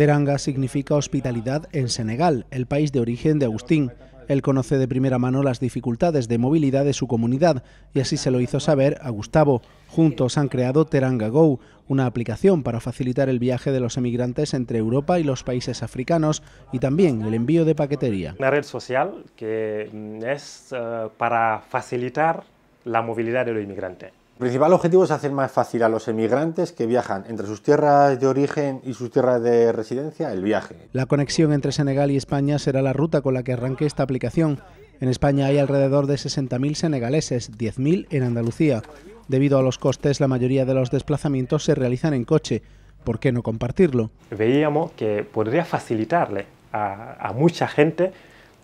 Teranga significa hospitalidad en Senegal, el país de origen de Agustín. Él conoce de primera mano las dificultades de movilidad de su comunidad y así se lo hizo saber a Gustavo. Juntos han creado Teranga Go, una aplicación para facilitar el viaje de los emigrantes entre Europa y los países africanos y también el envío de paquetería. Una red social que mm, es eh, para facilitar la movilidad de los inmigrantes. ...el principal objetivo es hacer más fácil a los emigrantes que viajan entre sus tierras de origen y sus tierras de residencia el viaje. La conexión entre Senegal y España será la ruta con la que arranque esta aplicación. En España hay alrededor de 60.000 senegaleses, 10.000 en Andalucía. Debido a los costes, la mayoría de los desplazamientos se realizan en coche. ¿Por qué no compartirlo? Veíamos que podría facilitarle a, mucha gente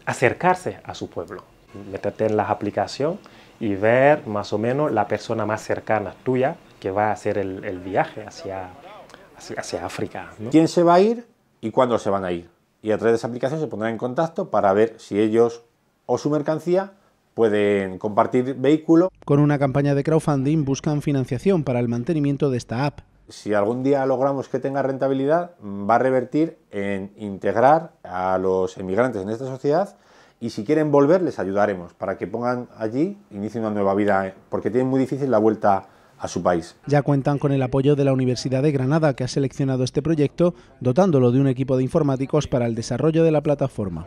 acercarse a su pueblo. Meterte en las aplicaciones y ver más o menos la persona más cercana tuya que va a hacer el, viaje hacia, hacia, África. ¿Quién se va a ir y cuándo se van a ir? Y a través de esa aplicación se pondrán en contacto para ver si ellos o su mercancía pueden compartir vehículo. Con una campaña de crowdfunding buscan financiación para el mantenimiento de esta app. Si algún día logramos que tenga rentabilidad, va a revertir en integrar a los emigrantes en esta sociedad y si quieren volver les ayudaremos para que pongan allí, inicien una nueva vida, eh, porque tienen muy difícil la vuelta a su país. Ya cuentan con el apoyo de la Universidad de Granada, que ha seleccionado este proyecto, dotándolo de un equipo de informáticos para el desarrollo de la plataforma.